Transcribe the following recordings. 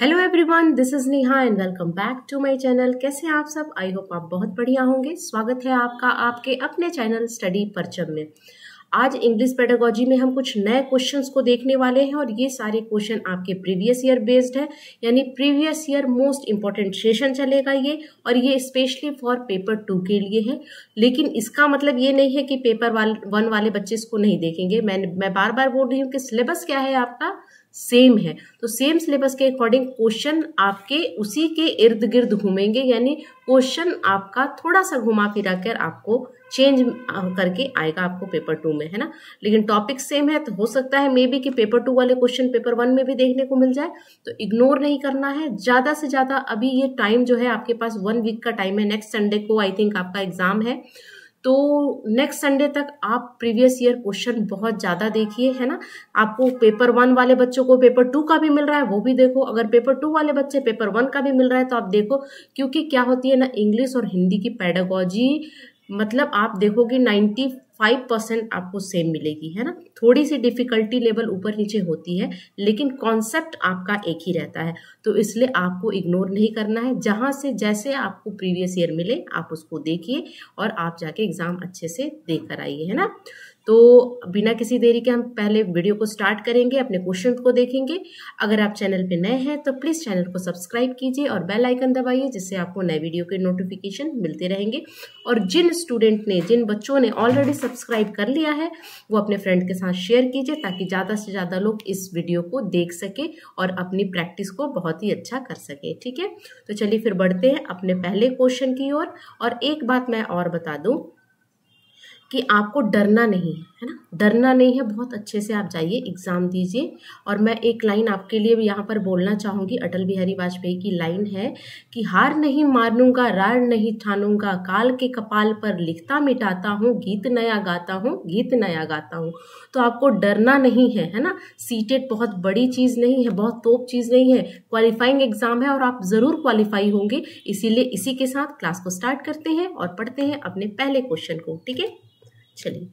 Hello everyone this is Neha and welcome back to my channel कैसे आप सब I hope आप बहुत बढ़िया होंगे स्वागत है आपका आपके अपने चैनल स्टडी परचम में आज इंग्लिश पेडागोजी में हम कुछ नए क्वेश्चंस को देखने वाले हैं और ये सारे क्वेश्चन आपके प्रीवियस ईयर बेस्ड है यानी previous year most important session चलेगा ये और ये स्पेशली फॉर पेपर टू के लिए है लेकिन इसका मतलब ये नहीं है कि पेपर वाल वन वाले बच्चे इसको नहीं देखेंगे मैं मैं बार बार बोल रही हूँ कि सिलेबस क्या है आपका सेम है तो सेम सिलेबस के अकॉर्डिंग क्वेश्चन आपके उसी के इर्द गिर्द घूमेंगे यानी क्वेश्चन आपका थोड़ा सा घुमा फिरा कर आपको चेंज करके आएगा आपको पेपर टू में है ना लेकिन टॉपिक सेम है तो हो सकता है मे बी कि पेपर टू वाले क्वेश्चन पेपर वन में भी देखने को मिल जाए तो इग्नोर नहीं करना है ज़्यादा से ज़्यादा अभी ये टाइम जो है आपके पास वन वीक का टाइम है नेक्स्ट संडे को आई थिंक आपका एग्जाम है तो नेक्स्ट संडे तक आप प्रीवियस ईयर क्वेश्चन बहुत ज़्यादा देखिए है ना आपको पेपर वन वाले बच्चों को पेपर टू का भी मिल रहा है वो भी देखो अगर पेपर टू वाले बच्चे पेपर वन का भी मिल रहा है तो आप देखो क्योंकि क्या होती है ना इंग्लिश और हिंदी की पैडागॉजी मतलब आप देखोगे 95 परसेंट आपको सेम मिलेगी है ना थोड़ी सी डिफिकल्टी लेवल ऊपर नीचे होती है लेकिन कॉन्सेप्ट आपका एक ही रहता है तो इसलिए आपको इग्नोर नहीं करना है जहाँ से जैसे आपको प्रीवियस ईयर मिले आप उसको देखिए और आप जाके एग्ज़ाम अच्छे से देकर आइए है ना तो बिना किसी देरी के हम पहले वीडियो को स्टार्ट करेंगे अपने क्वेश्चन को देखेंगे अगर आप चैनल पर नए हैं तो प्लीज़ चैनल को सब्सक्राइब कीजिए और बेल आइकन दबाइए जिससे आपको नए वीडियो के नोटिफिकेशन मिलते रहेंगे और जिन स्टूडेंट ने जिन बच्चों ने ऑलरेडी सब्सक्राइब कर लिया है वो अपने फ्रेंड के साथ शेयर कीजिए ताकि ज़्यादा से ज़्यादा लोग इस वीडियो को देख सके और अपनी प्रैक्टिस को बहुत ही अच्छा कर सके ठीक है तो चलिए फिर बढ़ते हैं अपने पहले क्वेश्चन की ओर और, और एक बात मैं और बता दूँ कि आपको डरना नहीं है है ना डरना नहीं है बहुत अच्छे से आप जाइए एग्ज़ाम दीजिए और मैं एक लाइन आपके लिए भी यहाँ पर बोलना चाहूँगी अटल बिहारी वाजपेयी की लाइन है कि हार नहीं मारूंगा रार नहीं ठानूंगा काल के कपाल पर लिखता मिटाता हूँ गीत नया गाता हूँ गीत नया गाता हूँ तो आपको डरना नहीं है है ना सीटेड बहुत बड़ी चीज़ नहीं है बहुत तोप चीज़ नहीं है क्वालिफाइंग एग्ज़ाम है और आप ज़रूर क्वालिफाई होंगे इसीलिए इसी के साथ क्लास को स्टार्ट करते हैं और पढ़ते हैं अपने पहले क्वेश्चन को ठीक है चलिए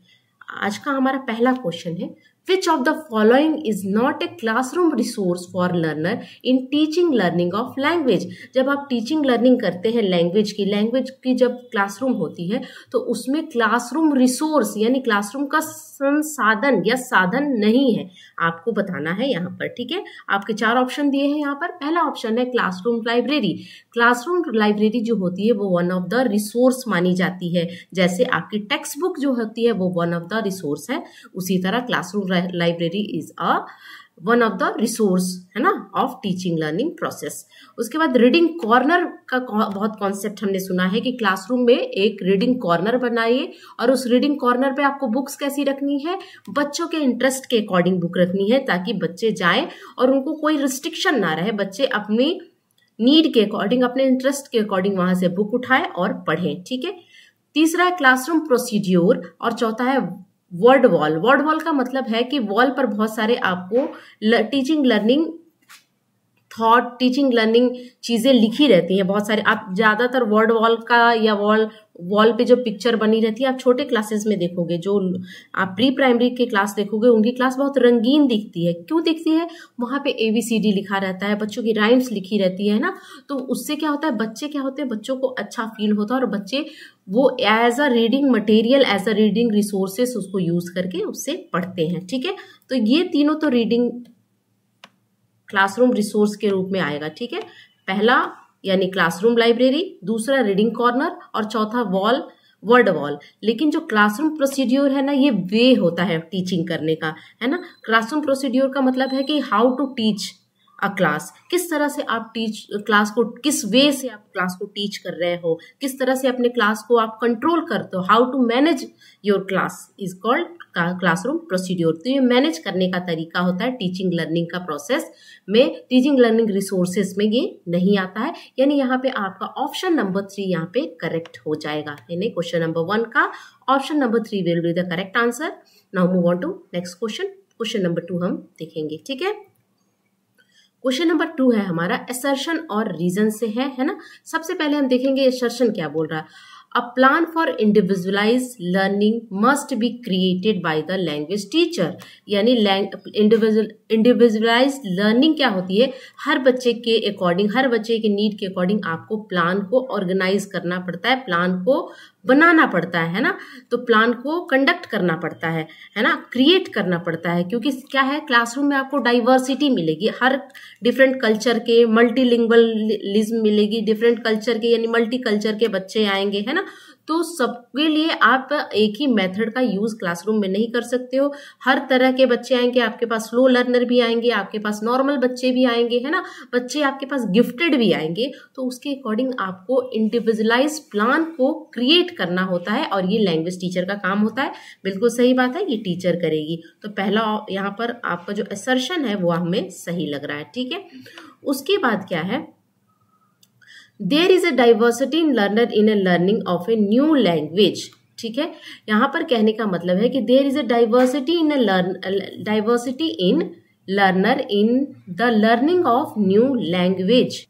आज का हमारा पहला क्वेश्चन है Which of the following is not a classroom resource for learner in teaching learning of language? जब आप teaching learning करते हैं language की language की जब classroom होती है तो उसमें classroom resource यानी classroom का संसाधन या साधन नहीं है आपको बताना है यहाँ पर ठीक है आपके चार ऑप्शन दिए हैं यहाँ पर पहला ऑप्शन है क्लासरूम लाइब्रेरी क्लासरूम लाइब्रेरी जो होती है वो वन ऑफ द रिसोर्स मानी जाती है जैसे आपकी टेक्स्ट बुक जो होती है वो वन ऑफ द रिसोर्स है उसी तरह classroom library is a one of the resource है ना ऑफ टीचिंग लर्निंग प्रोसेस उसके बाद रीडिंग कॉर्नर का बहुत कॉन्सेप्ट हमने सुना है कि क्लासरूम में एक रीडिंग कॉर्नर बनाइए और उस रीडिंग कॉर्नर पे आपको बुक्स कैसी रखनी है बच्चों के इंटरेस्ट के अकॉर्डिंग बुक रखनी है ताकि बच्चे जाएं और उनको कोई रिस्ट्रिक्शन ना रहे बच्चे अपनी नीड के अकॉर्डिंग अपने इंटरेस्ट के अकॉर्डिंग वहां से बुक उठाएं और पढ़ें ठीक है तीसरा है क्लासरूम प्रोसीड्योर और चौथा है वर्ड वॉल वर्ड वॉल का मतलब है कि वॉल पर बहुत सारे आपको teaching learning thought teaching learning चीज़ें लिखी रहती हैं बहुत सारे आप ज़्यादातर वर्ड वॉल का या वॉल वॉल पे जो पिक्चर बनी रहती है आप छोटे क्लासेस में देखोगे जो आप प्री प्राइमरी के क्लास देखोगे उनकी क्लास बहुत रंगीन दिखती है क्यों दिखती है वहां पे एबीसीडी लिखा रहता है बच्चों की राइम्स लिखी रहती है ना तो उससे क्या होता है बच्चे क्या होते हैं बच्चों को अच्छा फील होता है और बच्चे वो as a reading material as a reading resources उसको यूज करके उससे पढ़ते हैं ठीक है तो ये तीनों तो रीडिंग क्लासरूम रिसोर्स के रूप में आएगा ठीक है पहला यानी क्लासरूम लाइब्रेरी दूसरा रीडिंग कॉर्नर और चौथा वॉल वर्ड वॉल लेकिन जो क्लासरूम प्रोसीड्योर है ना ये वे होता है टीचिंग करने का है ना क्लासरूम प्रोसीड्योर का मतलब है कि how to teach a class किस तरह से आप टीच क्लास को किस वे से आप क्लास को टीच कर रहे हो किस तरह से अपने क्लास को आप कंट्रोल करते हो how to manage your class is called classroom procedure तो ये मैनेज करने का तरीका होता है टीचिंग लर्निंग का प्रोसेस में टीचिंग लर्निंग रिसोर्सेज में ये नहीं आता है यानी यहाँ पे आपका ऑप्शन नंबर थ्री यहाँ पे करेक्ट हो जाएगा यानी क्वेश्चन नंबर वन का option number three will be the correct answer now move on to next question question number two हम देखेंगे ठीक है क्वेश्चन नंबर टू है हमारा एसर्शन और रीजन से है है ना सबसे पहले हम देखेंगे एसर्शन क्या बोल रहा है A plan for individualized learning must be created by the language teacher. यानी individualized learning क्या होती है हर बच्चे के अकॉर्डिंग हर बच्चे के नीड के अकॉर्डिंग आपको प्लान को ऑर्गेनाइज करना पड़ता है प्लान को बनाना पड़ता है है ना तो प्लान को कंडक्ट करना पड़ता है है ना क्रिएट करना पड़ता है क्योंकि क्या है क्लासरूम में आपको डाइवर्सिटी मिलेगी हर डिफरेंट कल्चर के मल्टीलिंगलिज्म मिलेगी डिफरेंट कल्चर के यानी मल्टी कल्चर के बच्चे आएंगे है ना ना तो सबके लिए आप एक ही मेथड का यूज़ क्लासरूम में नहीं कर सकते हो हर तरह के बच्चे आएंगे आपके पास स्लो लर्नर भी आएंगे आपके पास नॉर्मल बच्चे भी आएंगे है ना बच्चे आपके पास गिफ्टेड भी आएंगे तो उसके अकॉर्डिंग आपको इंडिविजुअलाइज प्लान को क्रिएट करना होता है और ये लैंग्वेज टीचर का काम होता है बिल्कुल सही बात है ये टीचर करेगी तो पहला यहाँ पर आपका जो असर्शन है वो हमें सही लग रहा है ठीक है उसके बाद क्या है there is a diversity in learner in a learning of a new language ठीक है यहां पर कहने का मतलब है कि there is a diversity in a learn diversity in learner in the learning of new language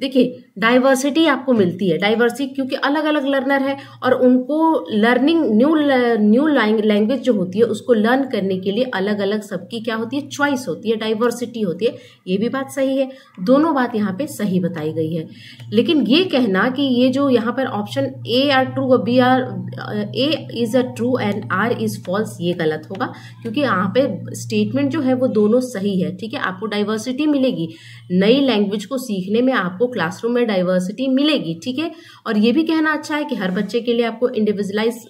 देखिए डाइवर्सिटी आपको मिलती है डाइवर्सिटी क्योंकि अलग अलग लर्नर है और उनको लर्निंग न्यू न्यू लैंग्वेज जो होती है उसको लर्न करने के लिए अलग अलग सबकी क्या होती है चॉइस होती है डाइवर्सिटी होती है ये भी बात सही है दोनों बात यहाँ पे सही बताई गई है लेकिन ये कहना कि ये जो यहाँ पर ऑप्शन ए आर ट्रू और B R A is a true and R is false ये गलत होगा क्योंकि यहाँ पे स्टेटमेंट जो है वो दोनों सही है ठीक है आपको डाइवर्सिटी मिलेगी नई लैंग्वेज को सीखने में आपको क्लासरूम में डाइवर्सिटी मिलेगी ठीक है और ये भी कहना अच्छा है कि हर बच्चे के लिए आपको इंडिविजुअलाइज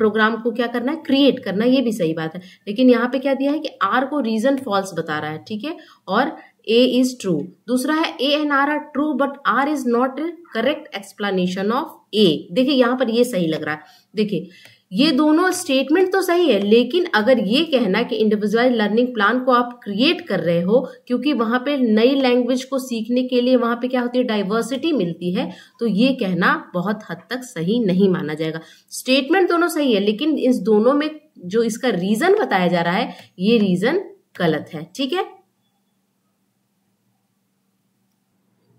प्रोग्राम को क्या करना है क्रिएट करना ये भी सही बात है लेकिन यहाँ पे क्या दिया है कि आर को रीजन फॉल्स बता रहा है ठीक है और ए इज ट्रू दूसरा है A and R are true but R is not correct explanation of A देखिए यहाँ पर ये सही लग रहा है देखिए ये दोनों स्टेटमेंट तो सही है लेकिन अगर ये कहना कि इंडिविजुअल लर्निंग प्लान को आप क्रिएट कर रहे हो क्योंकि वहां पे नई लैंग्वेज को सीखने के लिए वहां पे क्या होती है डाइवर्सिटी मिलती है तो ये कहना बहुत हद तक सही नहीं माना जाएगा स्टेटमेंट दोनों सही है लेकिन इस दोनों में जो इसका रीजन बताया जा रहा है ये रीजन गलत है ठीक है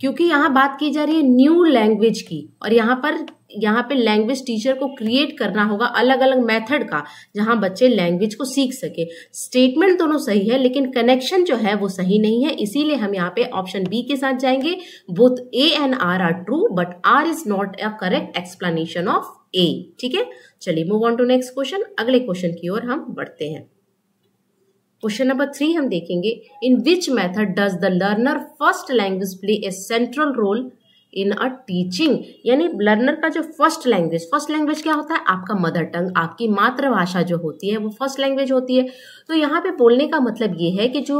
क्योंकि यहाँ बात की जा रही है न्यू लैंग्वेज की और यहाँ पर यहाँ पे लैंग्वेज टीचर को क्रिएट करना होगा अलग अलग मेथड का जहां बच्चे लैंग्वेज को सीख सके स्टेटमेंट दोनों सही है लेकिन कनेक्शन जो है वो सही नहीं है इसीलिए हम यहाँ पे ऑप्शन बी के साथ जाएंगे both A and R are true but R is not a correct explanation of A ठीक है चलिए move on to next question अगले क्वेश्चन की ओर हम बढ़ते हैं क्वेश्चन नंबर थ्री हम देखेंगे in which method does the learner first language play a central role in a teaching यानी लर्नर का जो फर्स्ट लैंग्वेज फर्स्ट लैंग्वेज क्या होता है आपका मदर टंग आपकी मातृभाषा जो होती है वो फर्स्ट लैंग्वेज होती है तो यहाँ पे बोलने का मतलब ये है कि जो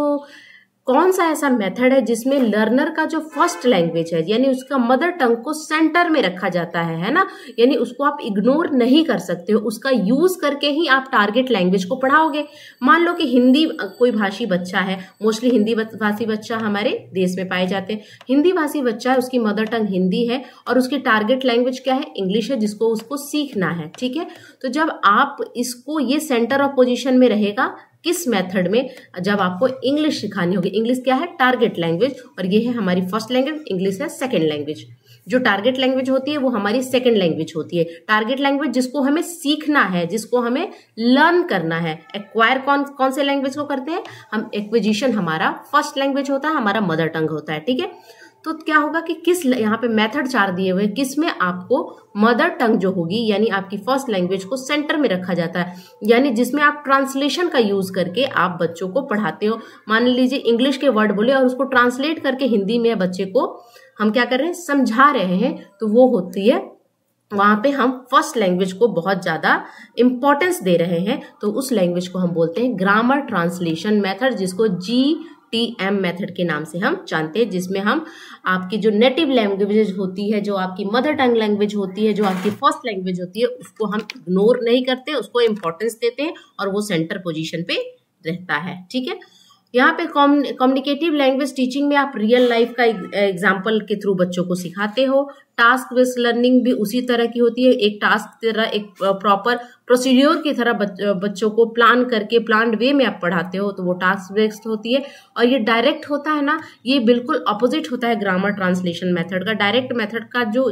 कौन सा ऐसा मेथड है जिसमें लर्नर का जो फर्स्ट लैंग्वेज है यानी उसका मदर टंग को सेंटर में रखा जाता है है ना यानी उसको आप इग्नोर नहीं कर सकते हो उसका यूज करके ही आप टारगेट लैंग्वेज को पढ़ाओगे मान लो कि हिंदी कोई भाषी बच्चा है मोस्टली हिंदी भाषी बच्चा हमारे देश में पाए जाते हैं हिंदी भाषी बच्चा है उसकी मदर टंग हिंदी है और उसकी टारगेट लैंग्वेज क्या है इंग्लिश है जिसको उसको सीखना है ठीक है तो जब आप इसको ये सेंटर ऑफ पोजिशन में रहेगा किस मेथड में जब आपको इंग्लिश सिखानी होगी इंग्लिश क्या है टारगेट लैंग्वेज और ये है हमारी फर्स्ट लैंग्वेज इंग्लिश है सेकेंड लैंग्वेज जो टारगेट लैंग्वेज होती है वो हमारी सेकेंड लैंग्वेज होती है टारगेट लैंग्वेज जिसको हमें सीखना है जिसको हमें लर्न करना है एक्वायर कौन कौन से लैंग्वेज को करते हैं हम एक्विजिशन हमारा फर्स्ट लैंग्वेज होता है हमारा मदर टंग होता है ठीक है तो क्या होगा कि किस यहाँ पे मेथड चार दिए हुए हैं किस में आपको मदर टंग जो होगी यानी आपकी फर्स्ट लैंग्वेज को सेंटर में रखा जाता है यानी जिसमें आप ट्रांसलेशन का यूज करके आप बच्चों को पढ़ाते हो मान लीजिए इंग्लिश के वर्ड बोले और उसको ट्रांसलेट करके हिंदी में बच्चे को हम क्या कर रहे हैं समझा रहे हैं तो वो होती है वहाँ पे हम फर्स्ट लैंग्वेज को बहुत ज़्यादा इम्पोर्टेंस दे रहे हैं तो उस लैंग्वेज को हम बोलते हैं ग्रामर ट्रांसलेशन मेथड जिसको जी टी एम मेथड के नाम से हम जानते हैं जिसमें हम आपकी जो नेटिव लैंग्वेज होती है जो आपकी मदर टंग लैंग्वेज होती है जो आपकी फर्स्ट लैंग्वेज होती है उसको हम इग्नोर नहीं करते उसको इम्पोर्टेंस देते हैं और वो सेंटर पोजिशन पे रहता है ठीक है यहाँ पे कम्युनिकेटिव लैंग्वेज टीचिंग में आप रियल लाइफ का एग्जाम्पल के थ्रू बच्चों को सिखाते हो टास्क बेस्ड लर्निंग भी उसी तरह की होती है एक टास्क तरह एक प्रॉपर प्रोसीड्योर की तरह बच्चों को प्लान करके प्लान वे में आप पढ़ाते हो तो वो टास्क बेस्ड होती है और ये डायरेक्ट होता है ना ये बिल्कुल अपोजिट होता है ग्रामर ट्रांसलेशन मेथड का डायरेक्ट मेथड का जो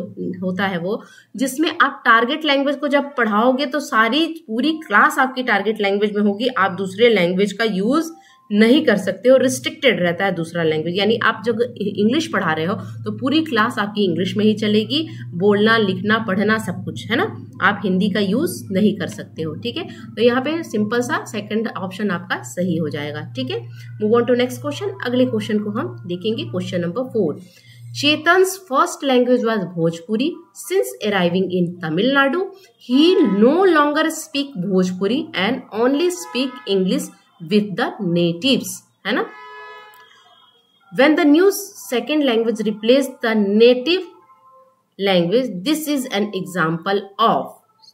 होता है वो जिसमें आप टारगेट लैंग्वेज को जब पढ़ाओगे तो सारी पूरी क्लास आपकी टारगेट लैंग्वेज में होगी आप दूसरे लैंग्वेज का यूज़ नहीं कर सकते हो रिस्ट्रिक्टेड रहता है दूसरा लैंग्वेज यानी आप जब इंग्लिश पढ़ा रहे हो तो पूरी क्लास आपकी इंग्लिश में ही चलेगी बोलना लिखना पढ़ना सब कुछ है ना आप हिंदी का यूज नहीं कर सकते हो ठीक है तो यहाँ पे सिंपल सा सेकंड ऑप्शन आपका सही हो जाएगा ठीक है move on to next question अगले क्वेश्चन को हम देखेंगे question number four Chetan's first language was Bhojpuri since arriving in Tamil Nadu he no longer speak Bhojpuri and only speak English with the natives है ना when the new second language replace the native language this is an example of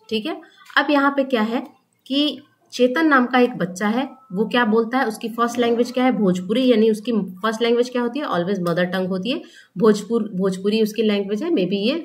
ठीक है अब यहाँ पे क्या है कि चेतन नाम का एक बच्चा है वो क्या बोलता है उसकी फर्स्ट लैंग्वेज क्या है भोजपुरी यानी उसकी फर्स्ट लैंग्वेज क्या होती है ऑलवेज मदर टंग होती है भोजपुर भोजपुरी उसकी लैंग्वेज है मे बी ये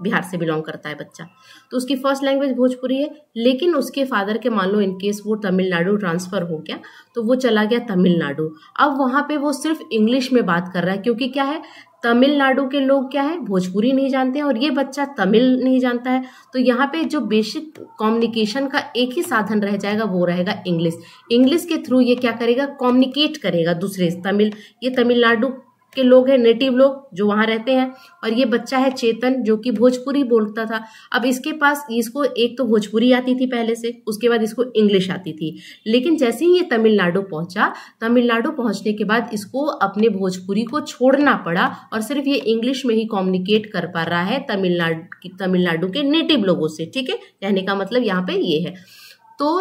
बिहार से बिलोंग करता है बच्चा तो उसकी फर्स्ट लैंग्वेज भोजपुरी है लेकिन उसके फादर के मान लो इनकेस वो तमिलनाडु ट्रांसफ़र हो गया तो वो चला गया तमिलनाडु अब वहाँ पे वो सिर्फ इंग्लिश में बात कर रहा है क्योंकि क्या है तमिलनाडु के लोग क्या है भोजपुरी नहीं जानते हैं और ये बच्चा तमिल नहीं जानता है तो यहाँ पे जो बेसिक कम्युनिकेशन का एक ही साधन रह जाएगा वो रहेगा इंग्लिश इंग्लिश के थ्रू ये क्या करेगा कम्युनिकेट करेगा दूसरे तमिल ये तमिलनाडु के लोग हैं नेटिव लोग जो वहाँ रहते हैं और ये बच्चा है चेतन जो कि भोजपुरी बोलता था अब इसके पास इसको एक तो भोजपुरी आती थी पहले से उसके बाद इसको इंग्लिश आती थी लेकिन जैसे ही ये तमिलनाडु पहुंचा तमिलनाडु पहुंचने के बाद इसको अपने भोजपुरी को छोड़ना पड़ा और सिर्फ ये इंग्लिश में ही कॉम्युनिकेट कर पा रहा है तमिलनाडु तमिलनाडु के नेटिव लोगों से ठीक है कहने का मतलब यहाँ पे ये है तो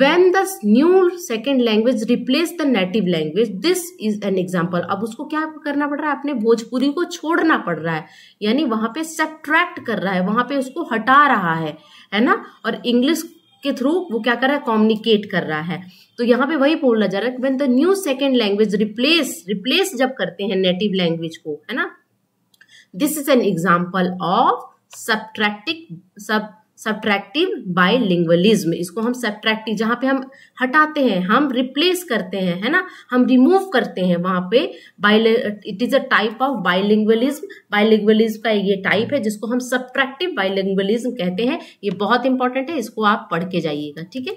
when the new second language replace the native language this is an example अब उसको क्या करना पड़ रहा है अपने भोजपुरी को छोड़ना पड़ रहा है यानी वहां पे सब्ट्रैक्ट कर रहा है वहां पे उसको हटा रहा है है ना और इंग्लिश के थ्रू वो क्या कर रहा है कॉम्युनिकेट कर रहा है तो यहाँ पे वही बोलना जा रहा है when the new second language replace replace जब करते हैं नेटिव लैंग्वेज को है ना this is an example of subtractive sub subtractive लिंग्वलिज्म इसको हम सब्ट्रैक्टिव जहाँ पे हम हटाते हैं हम रिप्लेस करते हैं है ना हम रिमूव करते हैं वहाँ पे बाइल it is a type of bilingualism bilingualism का ये टाइप है जिसको हम सब्ट्रैक्टिव बायलिंग्वलिज्म कहते हैं ये बहुत इंपॉर्टेंट है इसको आप पढ़ के जाइएगा ठीक है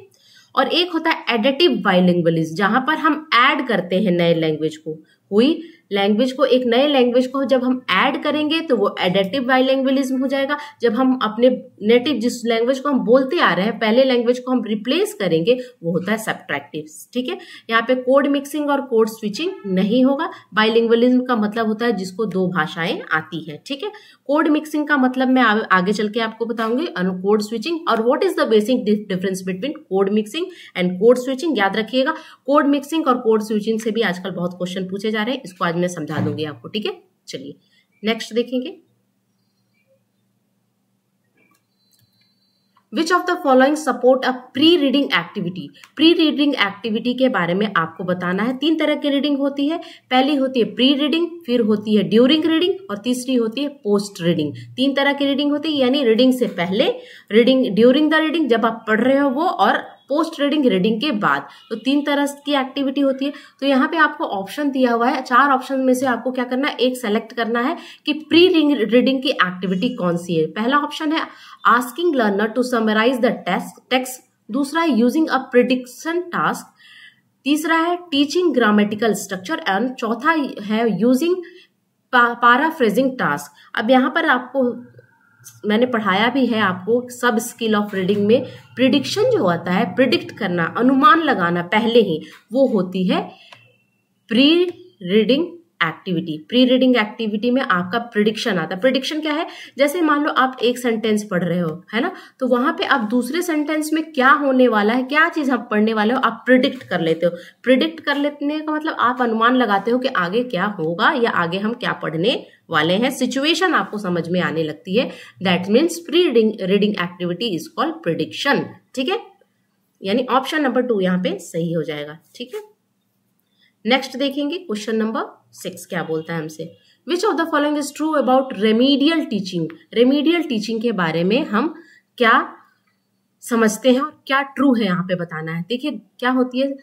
और एक होता है एडिटिव बाइलिंग्वलिज्म जहाँ पर हम ऐड करते हैं नए लैंग्वेज को कोई लैंग्वेज को एक नए लैंग्वेज को जब हम ऐड करेंगे तो वो एडेप्टिव बाई हो जाएगा जब हम अपने नेटिव जिस लैंग्वेज को हम बोलते आ रहे हैं पहले लैंग्वेज को हम रिप्लेस करेंगे वो होता है सब्ट्रैक्टिव ठीक है यहाँ पे कोड मिक्सिंग और कोड स्विचिंग नहीं होगा बाइलैंग्वेलिज्म का मतलब होता है जिसको दो भाषाएं आती हैं ठीक है कोड मिक्सिंग का मतलब मैं आगे चल के आपको बताऊंगी कोड स्विचिंग और what is the basic difference between code mixing and code switching याद रखिएगा कोड मिक्सिंग और कोड स्विचिंग से भी आजकल बहुत क्वेश्चन पूछे जा रहे हैं इसको आज में समझा दूंगी हम्म। आपको ठीक है चलिए नेक्स्ट देखेंगे which of the following support a pre reading activity pre reading activity के बारे में आपको बताना है तीन तरह की रीडिंग होती है पहली होती है प्री रीडिंग फिर होती है ड्यूरिंग रीडिंग और तीसरी होती है पोस्ट रीडिंग तीन तरह की रीडिंग होती है यानी रीडिंग से पहले रीडिंग ड्यूरिंग द रीडिंग जब आप पढ़ रहे हो वो और पोस्ट ट्रेडिंग रीडिंग के बाद तो तीन तरह की एक्टिविटी होती है तो यहाँ पे आपको ऑप्शन दिया हुआ है चार ऑप्शन में से आपको क्या करना है एक सेलेक्ट करना है कि प्री रिंग रीडिंग की एक्टिविटी कौन सी है पहला ऑप्शन है asking learner to summarize the text दूसरा है यूजिंग अ प्रिडिक्शन टास्क तीसरा है टीचिंग ग्रामेटिकल स्ट्रक्चर एंड चौथा है यूजिंग पा, पाराफ्रेजिंग टास्क अब यहाँ पर आपको मैंने पढ़ाया भी है आपको सब स्किल ऑफ रीडिंग में प्रिडिक्शन जो होता है प्रिडिक्ट करना अनुमान लगाना पहले ही वो होती है pre reading activity pre reading activity में आपका प्रिडिक्शन आता है प्रिडिक्शन क्या है जैसे मान लो आप एक सेंटेंस पढ़ रहे हो है ना तो वहां पे आप दूसरे सेंटेंस में क्या होने वाला है क्या चीज आप पढ़ने वाले हो आप प्रिडिक्ट कर लेते हो प्रिडिक्ट कर लेने का मतलब आप अनुमान लगाते हो कि आगे क्या होगा या आगे हम क्या पढ़ने वाले हैं सिचुएशन आपको समझ में आने लगती है that means pre reading reading activity is called prediction ठीक है यानी ऑप्शन नंबर टू यहाँ पे सही हो जाएगा ठीक है नेक्स्ट देखेंगे क्वेश्चन नंबर सिक्स क्या बोलता है हमसे which of the following is true about remedial teaching remedial teaching के बारे में हम क्या समझते हैं और क्या ट्रू है यहाँ पे बताना है देखिए क्या होती है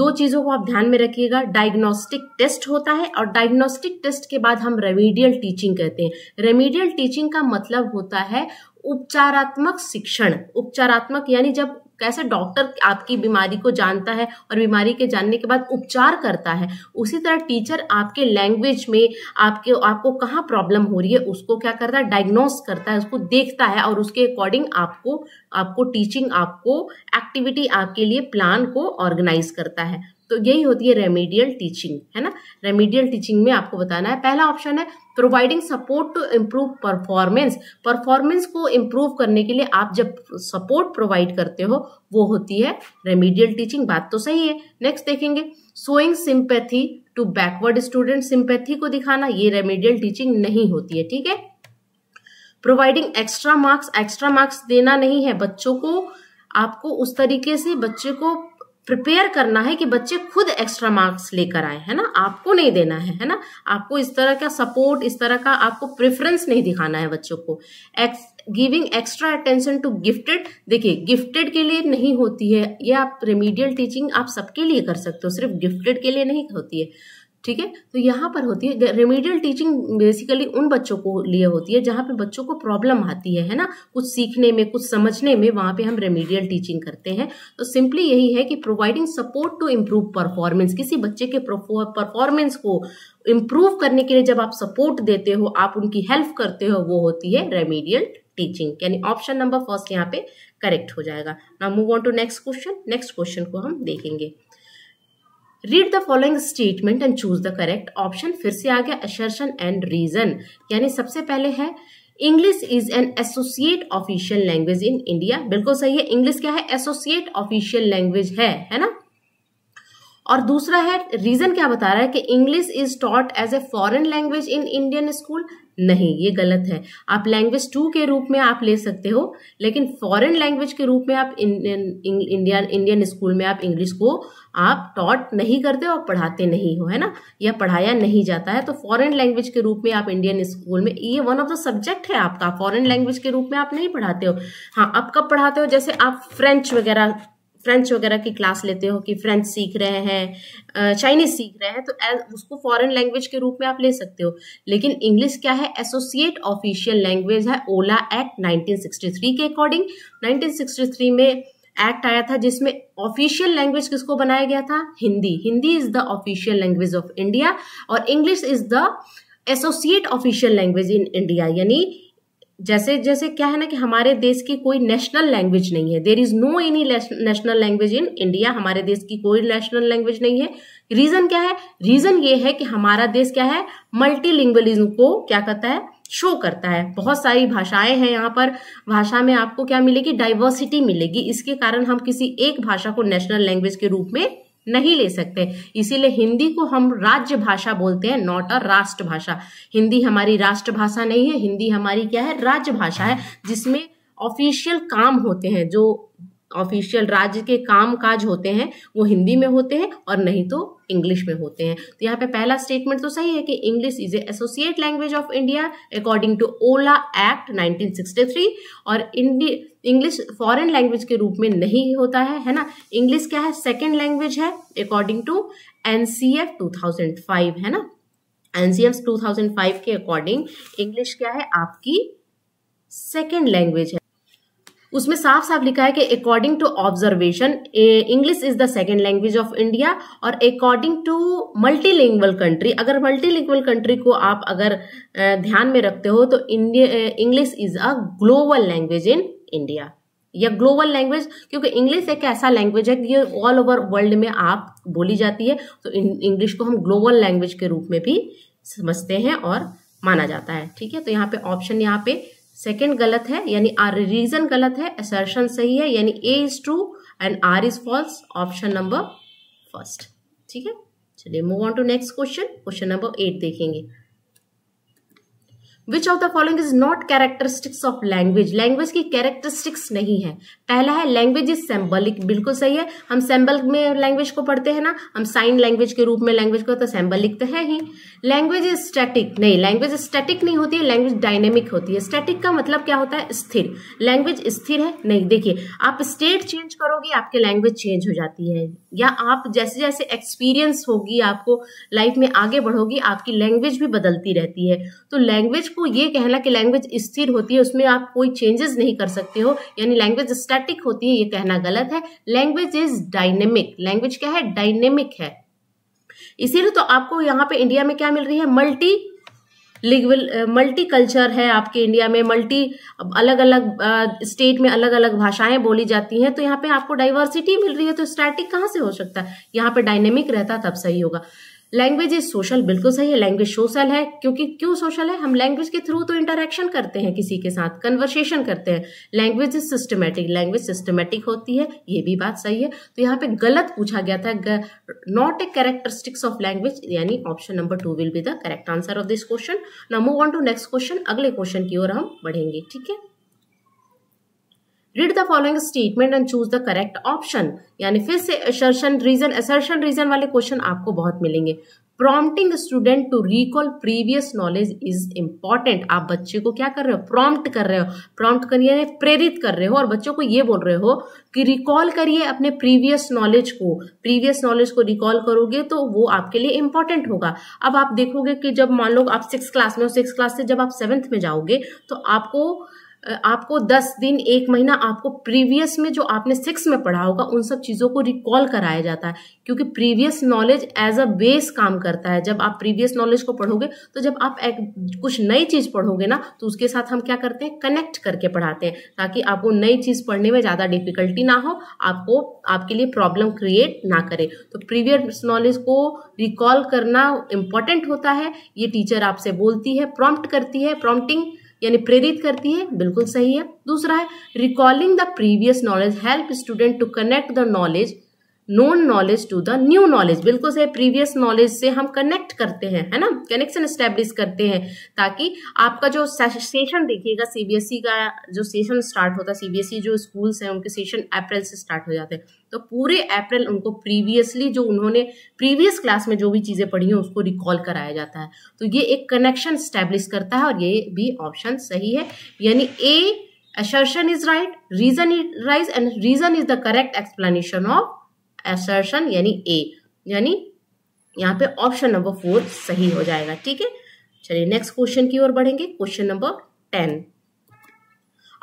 दो चीजों को आप ध्यान में रखिएगा डायग्नोस्टिक टेस्ट होता है और डायग्नोस्टिक टेस्ट के बाद हम रेमीडियल टीचिंग कहते हैं रेमीडियल टीचिंग का मतलब होता है उपचारात्मक शिक्षण उपचारात्मक यानी जब कैसे तो डॉक्टर आपकी बीमारी को जानता है और बीमारी के जानने के बाद उपचार करता है उसी तरह टीचर आपके लैंग्वेज में आपके आपको कहाँ प्रॉब्लम हो रही है उसको क्या करता है डायग्नोस करता है उसको देखता है और उसके अकॉर्डिंग आपको आपको टीचिंग आपको एक्टिविटी आपके लिए प्लान को ऑर्गेनाइज करता है तो यही होती है रेमिडियल टीचिंग है ना रेमिडियल टीचिंग में आपको बताना है पहला ऑप्शन है providing support to improve performance performance को इम्प्रूव करने के लिए आप जब सपोर्ट प्रोवाइड करते हो वो होती है रेमिडियल टीचिंग बात तो सही है नेक्स्ट देखेंगे showing sympathy to backward student sympathy को दिखाना ये रेमिडियल टीचिंग नहीं होती है ठीक है providing extra marks extra marks देना नहीं है बच्चों को आपको उस तरीके से बच्चे को प्रिपेयर करना है कि बच्चे खुद एक्स्ट्रा मार्क्स लेकर आए है ना आपको नहीं देना है है ना आपको इस तरह का सपोर्ट इस तरह का आपको प्रेफरेंस नहीं दिखाना है बच्चों को एक्स giving extra attention to gifted देखिए गिफ्टेड के लिए नहीं होती है ये आप रेमीडियल टीचिंग आप सबके लिए कर सकते हो सिर्फ गिफ्टेड के लिए नहीं होती है ठीक है तो यहाँ पर होती है रेमेडियल टीचिंग बेसिकली उन बच्चों को लिए होती है जहाँ पे बच्चों को प्रॉब्लम आती है है ना कुछ सीखने में कुछ समझने में वहाँ पे हम रेमेडियल टीचिंग करते हैं तो सिंपली यही है कि providing support to improve performance किसी बच्चे के परफॉर्मेंस को इम्प्रूव करने के लिए जब आप सपोर्ट देते हो आप उनकी हेल्प करते हो वो होती है रेमेडियल टीचिंग यानी ऑप्शन नंबर फर्स्ट यहाँ पे करेक्ट हो जाएगा ना move on to next question next question को हम देखेंगे read the following statement and choose the correct option फिर से आ गया असर्शन एंड रीजन यानी सबसे पहले है English is an associate official language in India बिल्कुल सही है इंग्लिश क्या है एसोसिएट ऑफिशियल लैंग्वेज है है ना और दूसरा है रीजन क्या बता रहा है कि English is taught as a foreign language in Indian school नहीं ये गलत है आप लैंग्वेज टू के रूप में आप ले सकते हो लेकिन फॉरेन लैंग्वेज के रूप में आप इंडियन इंडियन स्कूल में आप इंग्लिश को आप टॉट नहीं करते और पढ़ाते नहीं हो है ना या पढ़ाया नहीं जाता है तो फॉरेन लैंग्वेज के रूप में आप इंडियन स्कूल में ये वन ऑफ द सब्जेक्ट है आपका फॉरेन लैंग्वेज के रूप में आप नहीं पढ़ाते हो हाँ आप कब पढ़ाते हो जैसे आप फ्रेंच वगैरह फ्रेंच वगैरह की क्लास लेते हो कि फ्रेंच सीख रहे हैं चाइनीज सीख रहे हैं तो उसको फॉरेन लैंग्वेज के रूप में आप ले सकते हो लेकिन इंग्लिश क्या है एसोसिएट ऑफिशियल लैंग्वेज है ओला एक्ट 1963 के अकॉर्डिंग 1963 में एक्ट आया था जिसमें ऑफिशियल लैंग्वेज किसको बनाया गया था Hindi Hindi is the official language of India और English is the associate official language in India यानी जैसे जैसे क्या है ना कि हमारे देश की कोई नेशनल लैंग्वेज नहीं है there is no any national language in India हमारे देश की कोई नेशनल लैंग्वेज नहीं है रीजन क्या है रीजन ये है कि हमारा देश क्या है मल्टी को क्या करता है शो करता है बहुत सारी भाषाएं हैं यहाँ पर भाषा में आपको क्या मिलेगी डाइवर्सिटी मिलेगी इसके कारण हम किसी एक भाषा को नेशनल लैंग्वेज के रूप में नहीं ले सकते इसीलिए हिंदी को हम राज्य भाषा बोलते हैं नॉट अ राष्ट्रभाषा हिंदी हमारी राष्ट्रभाषा नहीं है हिंदी हमारी क्या है राज्य भाषा है जिसमें ऑफिशियल काम होते हैं जो ऑफिशियल राज्य के काम काज होते हैं वो हिंदी में होते हैं और नहीं तो इंग्लिश में होते हैं तो यहाँ पे पहला स्टेटमेंट तो सही है कि English is associate language of India according to OLA act 1963 और इंग्लिश फॉरेन लैंग्वेज के रूप में नहीं होता है है ना इंग्लिश क्या है सेकेंड लैंग्वेज है अकॉर्डिंग टू एनसीएफ 2005 है ना एनसीएफ 2005 के अकॉर्डिंग इंग्लिश क्या है आपकी सेकेंड लैंग्वेज है उसमें साफ साफ लिखा है कि according to observation English is the second language of India और अकॉर्डिंग टू मल्टीलिंगुअल कंट्री अगर मल्टीलिंगुअल कंट्री को आप अगर ध्यान में रखते हो तो English is a global language in India या ग्लोबल लैंग्वेज क्योंकि इंग्लिश एक ऐसा लैंग्वेज है कि ऑल ओवर वर्ल्ड में आप बोली जाती है तो इंग्लिश को हम ग्लोबल लैंग्वेज के रूप में भी समझते हैं और माना जाता है ठीक है तो यहाँ पे ऑप्शन यहाँ पे सेकेंड गलत है यानी आर रीजन गलत है असर्शन सही है यानी A is true and R is false option number first ठीक है चलिए move on to next question question number eight देखेंगे which of the following is not characteristics of language language की कैरेक्टरिस्टिक्स नहीं है पहला है लैंग्वेज इज सेम्बलिक बिल्कुल सही है हम सेम्बल में लैंग्वेज को पढ़ते हैं ना हम साइन लैंग्वेज के रूप में लैंग्वेज को तो सेम्बलिक तो है ही लैंग्वेज इज स्टैटिक नहीं लैंग्वेज स्टैटिक नहीं होती है लैंग्वेज डायनेमिक होती है स्टैटिक का मतलब क्या होता है स्थिर लैंग्वेज स्थिर है नहीं देखिए आप स्टेट चेंज करोगे आपकी लैंग्वेज चेंज हो जाती है या आप जैसे जैसे एक्सपीरियंस होगी आपको लाइफ में आगे बढ़ोगी आपकी लैंग्वेज भी बदलती रहती है तो लैंग्वेज को ये कहना कि लैंग्वेज स्थिर होती है उसमें आप कोई चेंजेस नहीं कर सकते हो यानी लैंग्वेज स्टैटिक होती है ये कहना गलत है लैंग्वेज इज डायनेमिक लैंग्वेज क्या है डायनेमिक है इसीलिए तो आपको यहाँ पे इंडिया में क्या मिल रही है मल्टी लिग्वल मल्टी कल्चर है आपके इंडिया में मल्टी अलग अलग स्टेट में अलग अलग भाषाएं बोली जाती हैं तो यहाँ पे आपको डाइवर्सिटी मिल रही है तो स्टैटिक कहाँ से हो सकता है यहाँ पे डायनेमिक रहता तब सही होगा लैंग्वेज इज सोशल बिल्कुल सही है लैंग्वेज सोशल है क्योंकि क्यों सोशल है हम लैंग्वेज के थ्रू तो इंटरेक्शन करते हैं किसी के साथ कन्वर्सेशन करते हैं language is systematic language systematic होती है ये भी बात सही है तो यहाँ पे गलत पूछा गया था not a characteristics of language यानी option number two will be the correct answer of this question now move on to next question अगले क्वेश्चन की ओर हम बढ़ेंगे ठीक है read the following statement and choose the correct option यानी फिर से assertion reason, assertion reason वाले क्वेश्चन आपको बहुत मिलेंगे prompting student to recall previous knowledge is important आप बच्चे को क्या कर रहे हो प्रॉम्प्ट कर रहे हो प्रॉम्प्ट करिए प्रेरित कर रहे हो और बच्चों को ये बोल रहे हो कि रिकॉल करिए अपने प्रीवियस नॉलेज को प्रीवियस नॉलेज को रिकॉल करोगे तो वो आपके लिए इंपॉर्टेंट होगा अब आप देखोगे कि जब मान लो आप सिक्स क्लास में हो सिक्स क्लास से जब आप सेवेंथ में जाओगे तो आपको आपको दस दिन एक महीना आपको प्रीवियस में जो आपने सिक्स में पढ़ा होगा उन सब चीज़ों को रिकॉल कराया जाता है क्योंकि previous knowledge as a base काम करता है जब आप प्रीवियस नॉलेज को पढ़ोगे तो जब आप एक, कुछ नई चीज़ पढ़ोगे ना तो उसके साथ हम क्या करते हैं कनेक्ट करके पढ़ाते हैं ताकि आपको नई चीज़ पढ़ने में ज़्यादा डिफिकल्टी ना हो आपको आपके लिए प्रॉब्लम क्रिएट ना करे तो प्रीवियस नॉलेज को रिकॉल करना इम्पॉर्टेंट होता है ये टीचर आपसे बोलती है प्रॉम्प्ट करती है प्रॉम्प्टिंग यानी प्रेरित करती है बिल्कुल सही है दूसरा है recalling the previous knowledge help student to connect the knowledge known knowledge to the new knowledge बिल्कुल से प्रीवियस नॉलेज से हम कनेक्ट करते हैं है ना कनेक्शन स्टेब्लिश करते हैं ताकि आपका जो सेशन देखिएगा सीबीएसई e का जो सेशन स्टार्ट होता है सीबीएसई e जो स्कूल्स हैं उनके सेशन अप्रैल से स्टार्ट हो जाते हैं तो पूरे अप्रैल उनको प्रीवियसली जो उन्होंने प्रीवियस क्लास में जो भी चीज़ें पढ़ी हैं उसको रिकॉल कराया जाता है तो ये एक कनेक्शन स्टेब्लिश करता है और ये भी ऑप्शन सही है यानी A assertion is right reason is right and reason is the correct explanation of assertion यानी ए यानी यहाँ पे ऑप्शन नंबर फोर सही हो जाएगा ठीक है चलिए नेक्स्ट क्वेश्चन की ओर बढ़ेंगे question number ten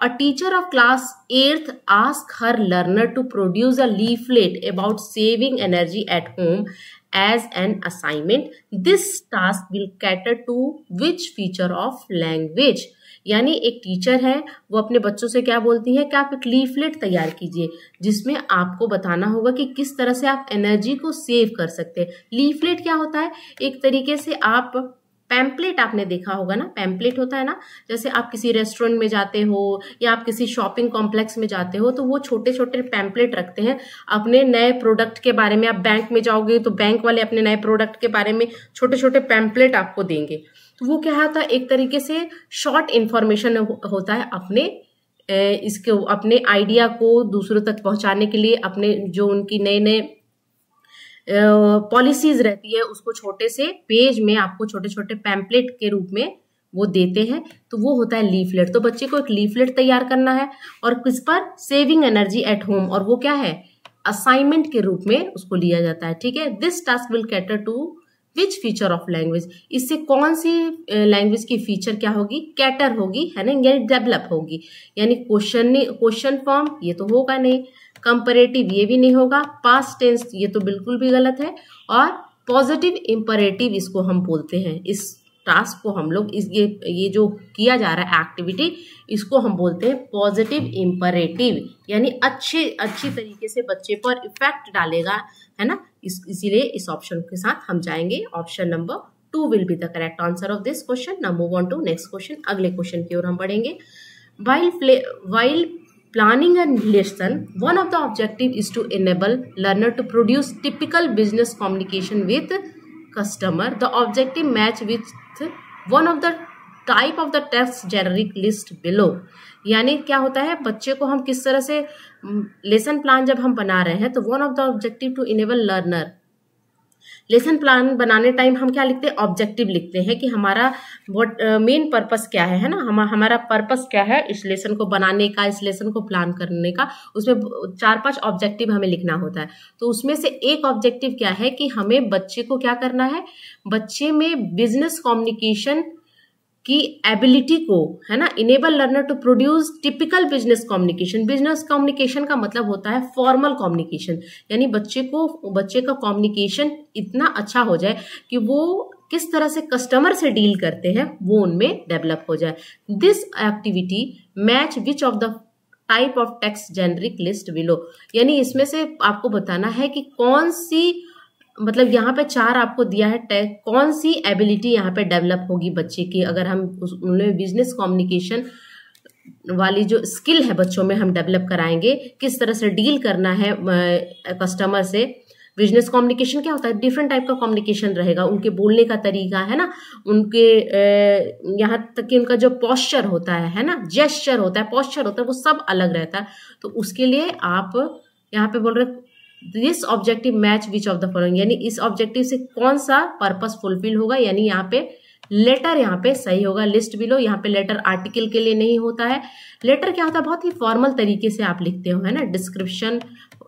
a teacher of class eighth ask her learner to produce a leaflet about saving energy at home as an assignment this task will cater to which feature of language यानी एक teacher है वो अपने बच्चों से क्या बोलती है कि आप एक लीफलेट तैयार कीजिए जिसमें आपको बताना होगा कि किस तरह से आप एनर्जी को सेव कर सकते हैं लीफलेट क्या होता है एक तरीके से आप पैम्पलेट आपने देखा होगा ना पैम्पलेट होता है ना जैसे आप किसी रेस्टोरेंट में जाते हो या आप किसी शॉपिंग कॉम्प्लेक्स में जाते हो तो वो छोटे छोटे पैम्पलेट रखते हैं अपने नए प्रोडक्ट के बारे में आप बैंक में जाओगे तो बैंक वाले अपने नए प्रोडक्ट के बारे में छोटे छोटे पैम्पलेट आपको देंगे तो वो क्या होता है तो एक तरीके से शॉर्ट इन्फॉर्मेशन होता है अपने इसके अपने आइडिया को दूसरों तक पहुंचाने के लिए अपने जो उनकी नए नए पॉलिसीज रहती है उसको छोटे से पेज में आपको छोटे छोटे पैम्पलेट के रूप में वो देते हैं तो वो होता है लीफलेट तो बच्चे को एक लीफलेट तैयार करना है और किस पर सेविंग एनर्जी एट होम और वो क्या है असाइनमेंट के रूप में उसको लिया जाता है ठीक है this task will cater to which feature of language इससे कौन सी लैंग्वेज की फीचर क्या होगी कैटर होगी है ना यानी डेवलप होगी यानी क्वेश्चन क्वेश्चन फॉर्म ये तो होगा नहीं कंपेरेटिव ये भी नहीं होगा पास्ट टेंस ये तो बिल्कुल भी गलत है और पॉजिटिव इम्परेटिव इसको हम बोलते हैं इस टास्क को हम लोग इस ये ये जो किया जा रहा है एक्टिविटी इसको हम बोलते हैं पॉजिटिव इम्परेटिव यानी अच्छे अच्छी तरीके से बच्चे पर इफेक्ट डालेगा है ना इस इसीलिए इस ऑप्शन के साथ हम जाएंगे option number two will be the correct answer of this question number move on to next question अगले क्वेश्चन की ओर हम बढ़ेंगे while play while planning a lesson one of the objective is to enable learner to produce typical business communication with customer the objective match with one of the type of the test generic list below यानी क्या होता है बच्चे को हम किस तरह से लेसन प्लान जब हम बना रहे हैं तो one of the objective to enable learner lesson plan बनाने टाइम हम क्या लिखते हैं ऑब्जेक्टिव लिखते हैं कि हमारा वॉट मेन पर्पस क्या है है ना हम हमारा पर्पस क्या है इस लेसन को बनाने का इस लेसन को प्लान करने का उसमें चार पांच ऑब्जेक्टिव हमें लिखना होता है तो उसमें से एक ऑब्जेक्टिव क्या है कि हमें बच्चे को क्या करना है बच्चे में बिजनेस कम्युनिकेशन की एबिलिटी को है ना enable learner to produce typical business communication business communication का मतलब होता है फॉर्मल कम्युनिकेशन यानी बच्चे को बच्चे का कम्युनिकेशन इतना अच्छा हो जाए कि वो किस तरह से कस्टमर से डील करते हैं वो उनमें डेवलप हो जाए this activity match which of the type of text generic list below यानी इसमें से आपको बताना है कि कौन सी मतलब यहाँ पे चार आपको दिया है टेक कौन सी एबिलिटी यहाँ पे डेवलप होगी बच्चे की अगर हम उन्हें बिजनेस कम्युनिकेशन वाली जो स्किल है बच्चों में हम डेवलप कराएंगे किस तरह से डील करना है कस्टमर से बिजनेस कम्युनिकेशन क्या होता है डिफरेंट टाइप का कम्युनिकेशन रहेगा उनके बोलने का तरीका है ना उनके यहाँ तक कि उनका जो पॉस्चर होता है है ना जेस्चर होता है पॉस्चर होता है वो सब अलग रहता है तो उसके लिए आप यहाँ पे बोल रहे this objective match which of the following यानी इस ऑब्जेक्टिव से कौन सा पर्पज फुलफिल होगा यानी यहाँ पे लेटर यहाँ पे सही होगा लिस्ट बिलो यहाँ पे लेटर आर्टिकल के लिए नहीं होता है लेटर क्या होता है बहुत ही फॉर्मल तरीके से आप लिखते हो है ना डिस्क्रिप्शन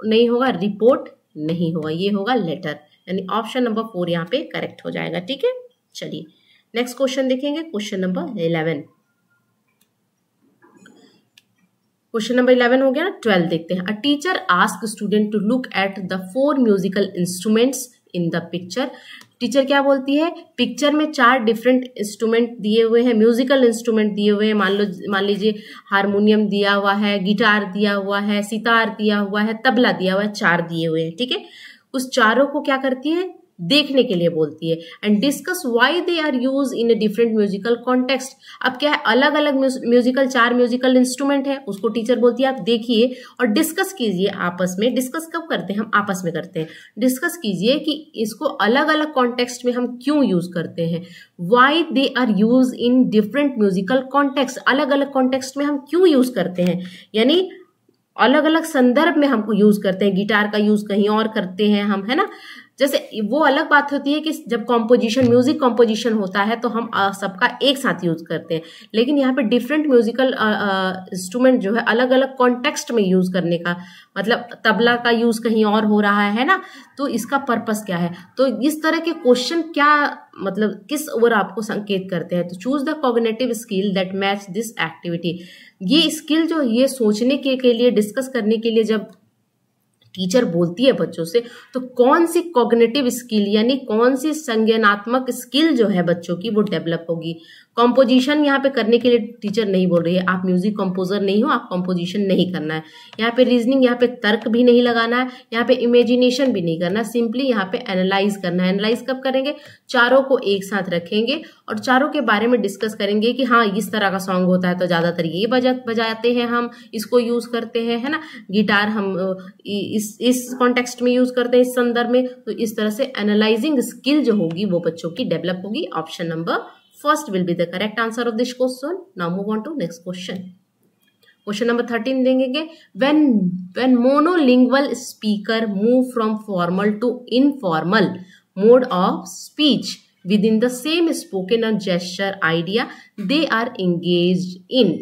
नहीं होगा रिपोर्ट नहीं होगा ये होगा लेटर यानी ऑप्शन नंबर फोर यहाँ पे करेक्ट हो जाएगा ठीक है चलिए नेक्स्ट क्वेश्चन देखेंगे question number eleven question number eleven हो गया ना ट्वेल्व देखते हैं a teacher ask student to look at the four musical instruments in the picture teacher क्या बोलती है पिक्चर में चार डिफरेंट इंस्ट्रूमेंट दिए हुए हैं म्यूजिकल इंस्ट्रूमेंट दिए हुए हैं मान लो मान लीजिए हारमोनियम दिया हुआ है गिटार दिया हुआ है सितार दिया हुआ है तबला दिया हुआ है चार दिए हुए हैं ठीक है उस चारों को क्या करती है देखने के लिए बोलती है and discuss why they are use in a different musical context अब क्या है अलग अलग म्यूजिकल चार म्यूजिकल इंस्ट्रूमेंट है उसको टीचर बोलती है आप देखिए और डिस्कस कीजिए आपस में डिस्कस कब करते हैं हम आपस में करते हैं डिस्कस कीजिए कि इसको अलग अलग कॉन्टेक्स्ट में हम क्यों यूज करते हैं why they are use in different musical context अलग अलग कॉन्टेक्स्ट में हम क्यों यूज करते हैं यानी अलग अलग संदर्भ में हमको यूज करते हैं गिटार का यूज कहीं और करते हैं हम है ना जैसे वो अलग बात होती है कि जब कॉम्पोजिशन म्यूजिक कॉम्पोजिशन होता है तो हम सबका एक साथ यूज करते हैं लेकिन यहाँ पे डिफरेंट म्यूजिकल इंस्ट्रूमेंट जो है अलग अलग कॉन्टेक्स्ट में यूज करने का मतलब तबला का यूज कहीं और हो रहा है ना तो इसका पर्पस क्या है तो इस तरह के क्वेश्चन क्या मतलब किस ओर आपको संकेत करते हैं तो choose the cognitive skill that match this activity ये स्किल जो ये सोचने के, के लिए डिस्कस करने के लिए जब टीचर बोलती है बच्चों से तो कौन सी कॉग्नेटिव स्किल यानी कौन सी संज्ञानात्मक स्किल जो है बच्चों की वो डेवलप होगी कॉम्पोजिशन यहाँ पे करने के लिए टीचर नहीं बोल रही है आप म्यूजिक कंपोजर नहीं हो आप कॉम्पोजिशन नहीं करना है यहाँ पे रीजनिंग यहाँ पे तर्क भी नहीं लगाना है यहाँ पे इमेजिनेशन भी नहीं करना सिंपली यहाँ पे एनालाइज करना है एनालाइज कब करेंगे चारों को एक साथ रखेंगे और चारों के बारे में डिस्कस करेंगे कि हाँ इस तरह का सॉन्ग होता है तो ज्यादातर ये बजा बजाते हैं हम इसको यूज करते हैं है ना गिटार हम इस इस कॉन्टेक्स्ट में यूज करते हैं इस संदर्भ में तो इस तरह से एनालाइजिंग स्किल जो होगी वो बच्चों की डेवलप होगी option number First will be the correct answer of this question. Now move on to next question. Question number thirteen देंगे when when monolingual speaker move from formal to informal mode of speech within the same spoken और gesture idea they are engage in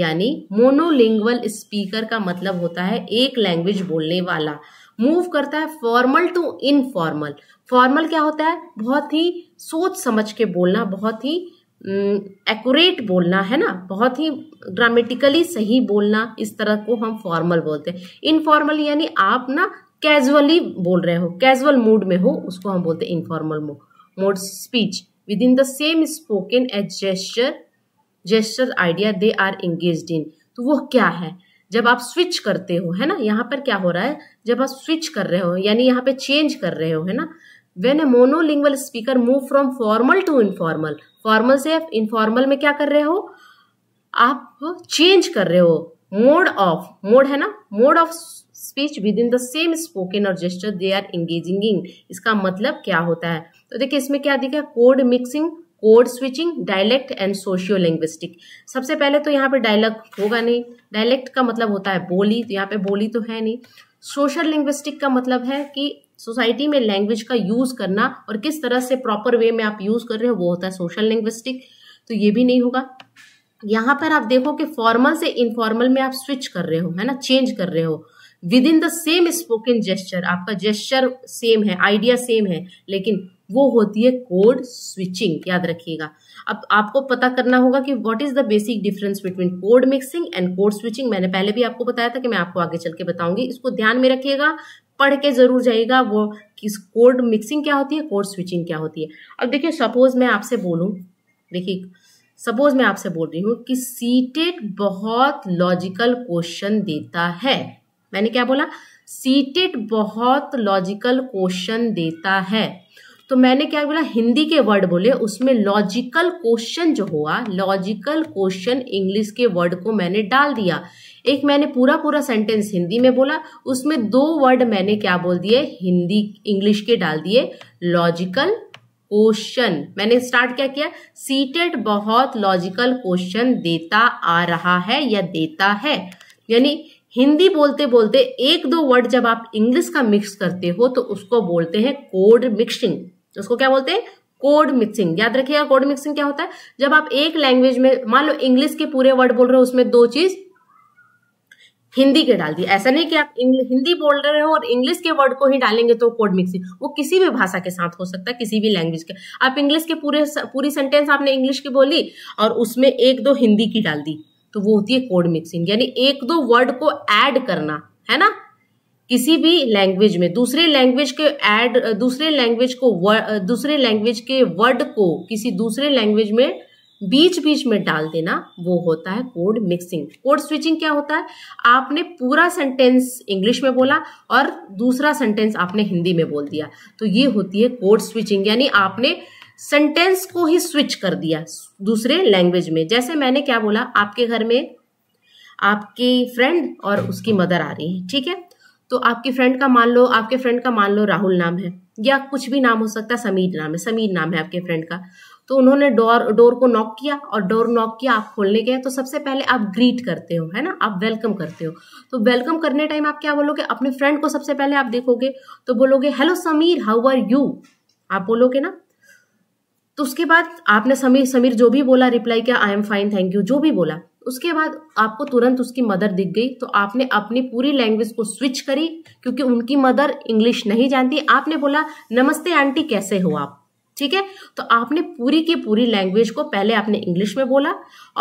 यानी monolingual speaker का मतलब होता है एक language बोलने वाला मूव करता है फॉर्मल टू इनफॉर्मल फॉर्मल क्या होता है बहुत ही सोच समझ के बोलना बहुत ही एक्यूरेट बोलना है ना बहुत ही ग्रामेटिकली सही बोलना इस तरह को हम फॉर्मल बोलते हैं इनफॉर्मल यानी आप ना कैजुअली बोल रहे हो कैजुअल मूड में हो उसको हम बोलते हैं informal mode speech within the same spoken as gesture gesture idea they are engage in तो वो क्या है जब आप स्विच करते हो है ना यहाँ पर क्या हो रहा है जब आप स्विच कर रहे हो यानी यहाँ पे चेंज कर रहे हो है ना when a monolingual speaker move from formal to informal formal से इनफॉर्मल में क्या कर रहे हो आप चेंज कर रहे हो मोड ऑफ मोड है ना mode of speech within the same spoken और gesture they are engaging in इसका मतलब क्या होता है तो देखिए इसमें क्या दिखा code mixing code switching dialect and sociolinguistic सबसे पहले तो यहाँ पे डायलेक्ट होगा नहीं डायलेक्ट का मतलब होता है बोली तो यहाँ पे बोली तो है नहीं सोशल लिंग्विस्टिक का मतलब है कि सोसाइटी में लैंग्वेज का यूज करना और किस तरह से प्रॉपर वे में आप यूज कर रहे हो वो होता है सोशल लिंग्विस्टिक तो ये भी नहीं होगा यहाँ पर आप देखो कि फॉर्मल से इनफॉर्मल में आप स्विच कर रहे हो है ना चेंज कर रहे हो within the same spoken gesture आपका जेस्चर सेम है आइडिया सेम है लेकिन वो होती है कोड स्विचिंग याद रखिएगा अब आपको पता करना होगा कि what is the basic difference between code mixing and code switching मैंने पहले भी आपको बताया था कि मैं आपको आगे चल के बताऊंगी इसको ध्यान में रखिएगा पढ़ के जरूर जाइएगा वो किस कोड मिक्सिंग क्या होती है कोड स्विचिंग क्या होती है अब देखिए सपोज मैं आपसे बोलूँ देखिए सपोज मैं आपसे बोल रही हूँ कि सीटेट बहुत लॉजिकल क्वेश्चन देता है मैंने क्या बोला सीटेट बहुत लॉजिकल क्वेश्चन देता है तो मैंने क्या बोला हिंदी के वर्ड बोले उसमें लॉजिकल क्वेश्चन जो हुआ लॉजिकल क्वेश्चन इंग्लिश के वर्ड को मैंने डाल दिया एक मैंने पूरा पूरा सेंटेंस हिंदी में बोला उसमें दो वर्ड मैंने क्या बोल दिए हिंदी इंग्लिश के डाल दिए लॉजिकल क्वेश्चन मैंने स्टार्ट क्या किया सीटेड बहुत लॉजिकल क्वेश्चन देता आ रहा है या देता है यानी हिंदी बोलते बोलते एक दो वर्ड जब आप इंग्लिश का मिक्स करते हो तो उसको बोलते हैं कोड मिक्सिंग उसको क्या बोलते हैं कोड मिक्सिंग याद रखिएगा कोड मिक्सिंग क्या होता है जब आप एक लैंग्वेज में मान लो इंग्लिश के पूरे वर्ड बोल रहे हो उसमें दो चीज हिंदी के डाल दिए ऐसा नहीं कि आप हिंदी बोल रहे हो और इंग्लिश के वर्ड को ही डालेंगे तो कोड मिक्सिंग वो किसी भी भाषा के साथ हो सकता है किसी भी लैंग्वेज के आप इंग्लिश के पूरे पूरी सेंटेंस आपने इंग्लिश की बोली और उसमें एक दो हिंदी की डाल दी तो वो होती है कोड मिक्सिंग यानी एक दो वर्ड को ऐड करना है ना किसी भी लैंग्वेज में दूसरे लैंग्वेज के ऐड दूसरे लैंग्वेज को दूसरे लैंग्वेज के वर्ड को किसी दूसरे लैंग्वेज में बीच बीच में डाल देना वो होता है कोड मिक्सिंग कोड स्विचिंग क्या होता है आपने पूरा सेंटेंस इंग्लिश में बोला और दूसरा सेंटेंस आपने हिंदी में बोल दिया तो ये होती है कोड स्विचिंग यानी आपने सेंटेंस को ही स्विच कर दिया दूसरे लैंग्वेज में जैसे मैंने क्या बोला आपके घर में आपकी फ्रेंड और उसकी मदर आ रही है ठीक है तो आपकी फ्रेंड का मान लो आपके फ्रेंड का मान लो राहुल नाम है या कुछ भी नाम हो सकता है समीर नाम है समीर नाम है आपके फ्रेंड का तो उन्होंने डोर डोर को नॉक किया और डोर नॉक किया आप खोलने गए तो सबसे पहले आप ग्रीट करते हो है ना आप वेलकम करते हो तो वेलकम करने टाइम आप क्या बोलोगे अपने फ्रेंड को सबसे पहले आप देखोगे तो बोलोगे hello Sameer how are you आप बोलोगे ना तो उसके बाद आपने समीर समीर जो भी बोला रिप्लाई किया I am fine thank you जो भी बोला उसके बाद आपको तुरंत उसकी मदर दिख गई तो आपने अपनी पूरी लैंग्वेज को स्विच करी क्योंकि उनकी मदर इंग्लिश नहीं जानती आपने बोला नमस्ते आंटी कैसे हो आप ठीक है तो आपने पूरी की पूरी लैंग्वेज को पहले आपने इंग्लिश में बोला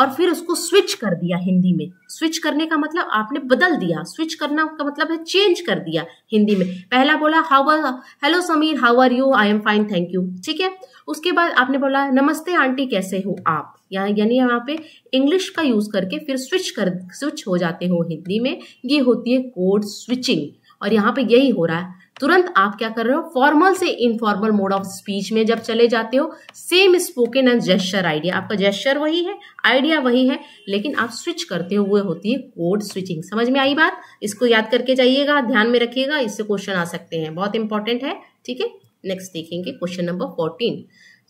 और फिर उसको स्विच कर दिया हिंदी में स्विच करने का मतलब आपने बदल दिया स्विच करना का मतलब है चेंज कर दिया हिंदी में पहला बोला how are hello Sameer how are you I am fine thank you ठीक है उसके बाद आपने बोला नमस्ते आंटी कैसे हो आप यानी यहाँ पे इंग्लिश का यूज करके फिर स्विच कर स्विच हो जाते हो हिंदी में ये होती है कोड स्विचिंग और यहाँ पे यही हो रहा है तुरंत आप क्या कर रहे हो फॉर्मल से इनफॉर्मल मोड ऑफ स्पीच में जब चले जाते हो same spoken and gesture idea आपका जेस्टर वही है आइडिया वही है लेकिन आप स्विच करते हुए होती है कोड स्विचिंग समझ में आई बात इसको याद करके जाइएगा ध्यान में रखिएगा इससे क्वेश्चन आ सकते हैं बहुत इंपॉर्टेंट है ठीक है नेक्स्ट देखेंगे question number fourteen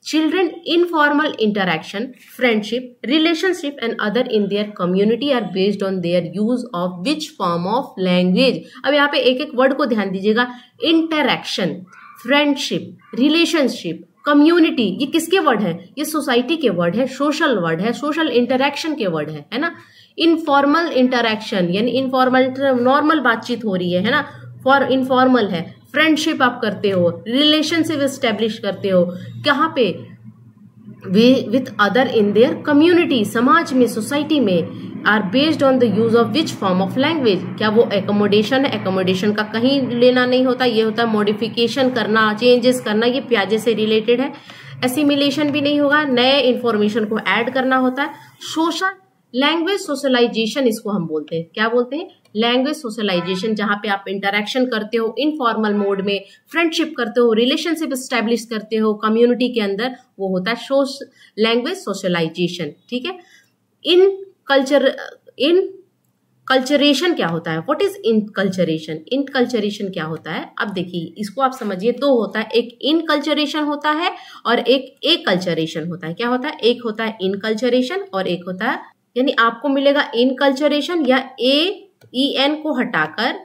Children informal interaction, friendship, relationship and other in their community are based on their use of which form of language. ab yahan pe ek ek word ko dhyan dijiyega interaction friendship relationship community ये किसके word है ये society के word है social word है social interaction के word है है ना इनफॉर्मल इंटरेक्शन यानी इनफॉर्मल नॉर्मल बातचीत हो रही है है ना फॉर इनफॉर्मल है फ्रेंडशिप आप करते हो रिलेशनशिप इस्टेब्लिश करते हो कहाँ पे with other in their community समाज में सोसाइटी में are based on the use of which form of language क्या वो एकोमोडेशन है एकोमोडेशन का कहीं लेना नहीं होता ये होता है मॉडिफिकेशन करना चेंजेस करना ये प्याजे से रिलेटेड है एसिमिलेशन भी नहीं होगा नए इन्फॉर्मेशन को एड करना होता है सोशल लैंग्वेज सोशलाइजेशन इसको हम बोलते हैं क्या बोलते हैं लैंग्वेज सोशलाइजेशन जहाँ पे आप इंटरेक्शन करते हो इनफॉर्मल मोड में फ्रेंडशिप करते हो रिलेशनशिप स्टैब्लिश करते हो कम्युनिटी के अंदर वो होता है सोश लैंग्वेज सोशलाइजेशन ठीक है इन कल्चर इन कल्चरेशन क्या होता है what is enculturation enculturation क्या होता है अब देखिए इसको आप समझिए दो होता है एक इन कल्चरेशन होता है और एक ए कल्चरेशन होता है क्या होता है एक होता है इन कल्चरेशन और एक होता है यानी आपको मिलेगा इन कल्चरेशन या ए ई e एन को हटाकर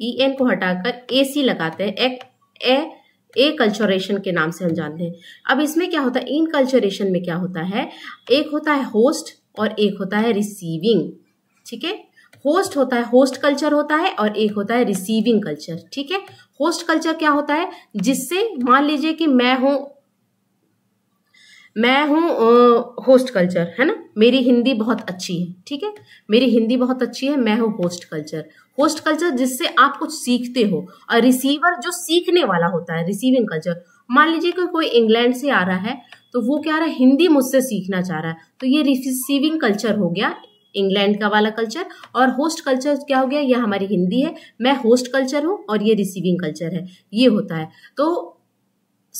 ई e एन को हटाकर ए सी लगाते हैं एक ए ए कल्चरेशन के नाम से हम जानते हैं अब इसमें क्या होता है इन कल्चरेशन में क्या होता है एक होता है होस्ट और एक होता है रिसीविंग ठीक है होस्ट होता है होस्ट कल्चर होता है और एक होता है रिसीविंग कल्चर ठीक है होस्ट कल्चर क्या होता है जिससे मान लीजिए कि मैं हूं मैं हूँ होस्ट कल्चर है ना मेरी हिंदी बहुत अच्छी है ठीक है मेरी हिंदी बहुत अच्छी है मैं हूँ होस्ट कल्चर होस्ट कल्चर जिससे आप कुछ सीखते हो और रिसीवर जो सीखने वाला होता है रिसीविंग कल्चर मान लीजिए कि कोई इंग्लैंड से आ रहा है तो वो क्या रहा है हिंदी मुझसे सीखना चाह रहा है तो ये रिसीविंग कल्चर हो गया इंग्लैंड का वाला कल्चर और होस्ट कल्चर क्या हो गया यह हमारी हिंदी है मैं होस्ट कल्चर हूँ और ये रिसीविंग कल्चर है ये होता है तो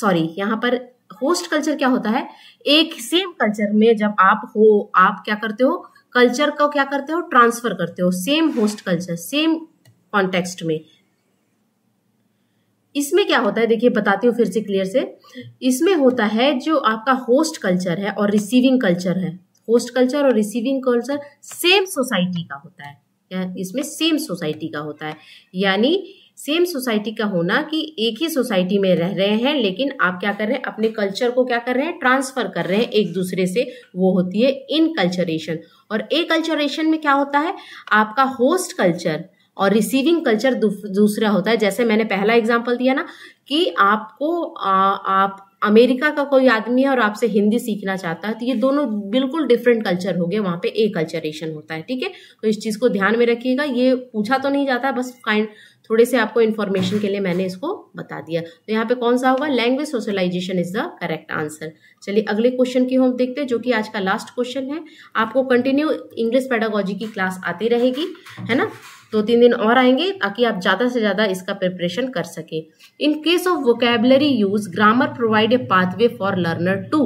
सॉरी यहाँ पर होस्ट कल्चर क्या होता है एक सेम कल्चर में जब आप हो आप क्या करते हो कल्चर को क्या करते हो ट्रांसफर करते हो same host culture same context में इसमें क्या होता है देखिए बताती हूँ फिर से क्लियर से इसमें होता है जो आपका होस्ट कल्चर है और रिसीविंग कल्चर है होस्ट कल्चर और रिसीविंग कल्चर सेम सोसाइटी का होता है इसमें सेम सोसाइटी का होता है यानी सेम सोसाइटी का होना कि एक ही सोसाइटी में रह रहे हैं लेकिन आप क्या कर रहे हैं अपने कल्चर को क्या कर रहे हैं ट्रांसफर कर रहे हैं एक दूसरे से वो होती है इनकल्चरेशन और ए कल्चरेशन में क्या होता है आपका होस्ट कल्चर और रिसीविंग कल्चर दूसरा होता है जैसे मैंने पहला एग्जाम्पल दिया ना कि आपको आ, आप अमेरिका का कोई आदमी है और आपसे हिंदी सीखना चाहता है तो ये दोनों बिल्कुल डिफरेंट कल्चर हो गए वहाँ पे ए कल्चरेशन होता है ठीक है तो इस चीज़ को ध्यान में रखिएगा ये पूछा तो नहीं जाता है बस काइंड थोड़े से आपको इन्फॉर्मेशन के लिए मैंने इसको बता दिया तो यहाँ पे कौन सा होगा language socialization is the correct answer चलिए अगले क्वेश्चन की हम देखते हैं जो कि आज का लास्ट क्वेश्चन है आपको कंटिन्यू इंग्लिश पैडागोजी की क्लास आती रहेगी है ना दो तीन दिन और आएंगे ताकि आप ज़्यादा से ज़्यादा इसका प्रिपरेशन कर सके in case of vocabulary use grammar provide a pathway for learner to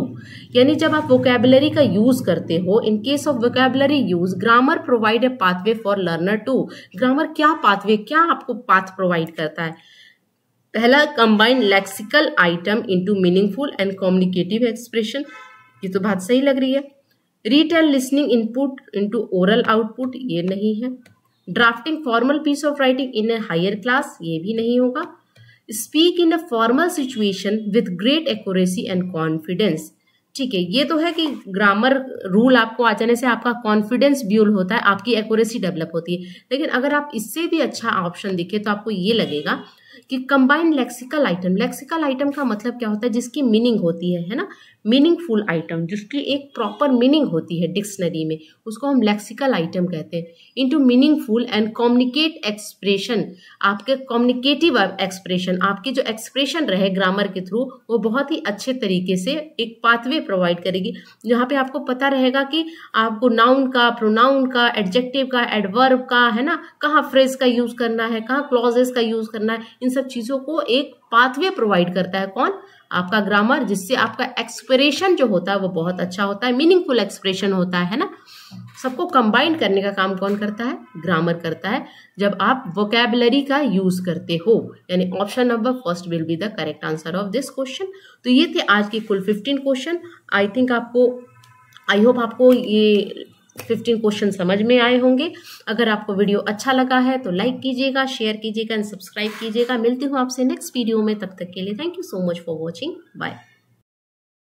यानी जब आप वोकेबलरी का यूज करते हो in case of vocabulary use grammar provide a pathway for learner to grammar क्या पाथवे क्या आपको पाथ प्रोवाइड करता है पहला combine lexical item into meaningful and communicative expression ये तो बात सही लग रही है retell listening input into oral output ये नहीं है drafting formal piece of writing in a higher class ये भी नहीं होगा speak in a formal situation with great accuracy and confidence ठीक है ये तो है कि ग्रामर रूल आपको आ जाने से आपका कॉन्फिडेंस ब्यूल होता है आपकी एक्यूरेसी डेवलप होती है लेकिन अगर आप इससे भी अच्छा ऑप्शन दिखे तो आपको ये लगेगा कि combined lexical item lexical item का मतलब क्या होता है जिसकी मीनिंग होती है है ना मीनिंगफुल आइटम जिसकी एक प्रॉपर मीनिंग होती है डिक्शनरी में उसको हम लेक्सिकल आइटम कहते हैं into meaningful and communicate expression आपके कम्युनिकेटिव एक्सप्रेशन आपके जो एक्सप्रेशन रहे ग्रामर के थ्रू वो बहुत ही अच्छे तरीके से एक पाथवे प्रोवाइड करेगी जहाँ पे आपको पता रहेगा कि आपको नाउन का प्रोनाउन का एडजेक्टिव का एडवर्ब का है ना कहाँ फ्रेज का यूज करना है कहाँ क्लॉजेस का यूज करना है सब चीज़ों को एक पाथवे प्रोवाइड करता है कौन आपका ग्रामर जिससे आपका एक्सप्रेशन जो होता है वो बहुत अच्छा होता है मीनिंगफुल एक्सप्रेशन होता है ना सबको कंबाइन करने का काम कौन करता है ग्रामर करता है जब आप वोकेबलरी का यूज करते हो यानी option number first will be the correct answer of this question तो ये थे आज के कुल फिफ्टीन क्वेश्चन आई थिंक आपको आई होप आपको ये फिफ्टीन क्वेश्चन समझ में आए होंगे अगर आपको वीडियो अच्छा लगा है तो लाइक कीजिएगा शेयर कीजिएगा एंड सब्सक्राइब कीजिएगा मिलती हूँ आपसे नेक्स्ट वीडियो में तब तक के लिए thank you so much for watching bye